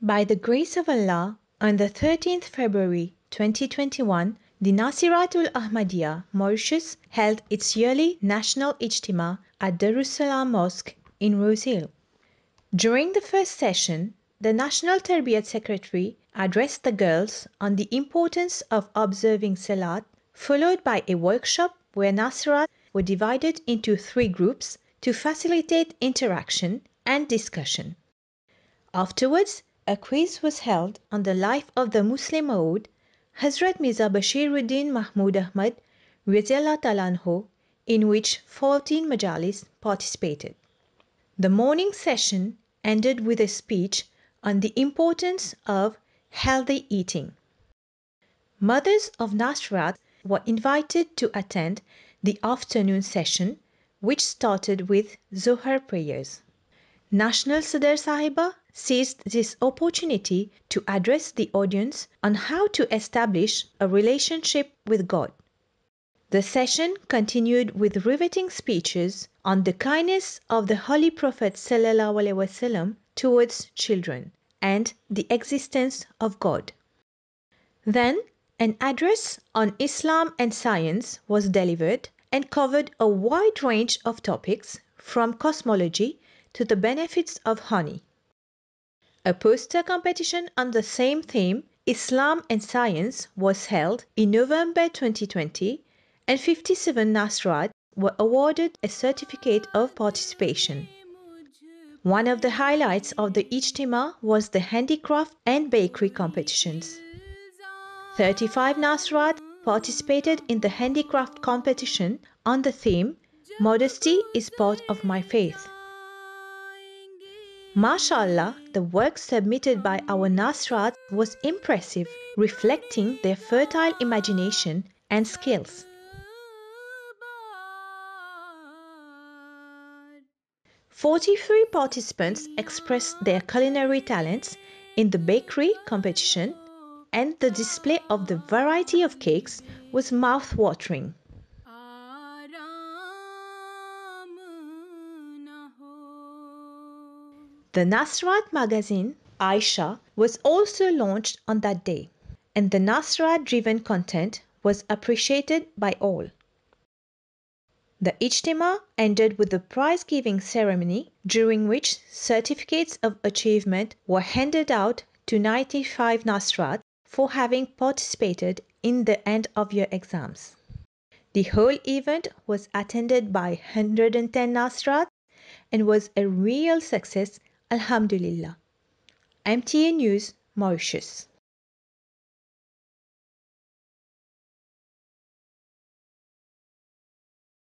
By the grace of Allah, on the 13th February 2021, the Nasiratul Ahmadiyya, Mauritius, held its yearly national ijtima at Darussalam Mosque in Rose Hill. During the first session, the National Tarbiyat Secretary addressed the girls on the importance of observing Salat, followed by a workshop where Nasirat were divided into three groups to facilitate interaction and discussion. Afterwards, a quiz was held on the life of the Muslim Oud, Hazrat Mirza Bashiruddin Mahmud Ahmad Anhu, in which 14 Majalis participated. The morning session ended with a speech on the importance of healthy eating. Mothers of Nashrat were invited to attend the afternoon session, which started with Zohar prayers. National Sadar Sahiba seized this opportunity to address the audience on how to establish a relationship with God. The session continued with riveting speeches on the kindness of the Holy Prophet ﷺ towards children and the existence of God. Then an address on Islam and science was delivered and covered a wide range of topics from cosmology to the benefits of honey. A poster competition on the same theme, Islam and Science, was held in November 2020 and 57 Nasrat were awarded a certificate of participation. One of the highlights of the Ijtima was the handicraft and bakery competitions. 35 Nasrat participated in the handicraft competition on the theme Modesty is part of my faith. MashaAllah, the work submitted by our Nasrat was impressive, reflecting their fertile imagination and skills. Forty-three participants expressed their culinary talents in the bakery competition and the display of the variety of cakes was mouth-watering. The Nasrat magazine, Aisha, was also launched on that day, and the Nasrat driven content was appreciated by all. The Ijtima ended with the prize giving ceremony, during which certificates of achievement were handed out to 95 Nasrat for having participated in the end of year exams. The whole event was attended by 110 Nasrat and was a real success Alhamdulillah. MTA News, Mauritius.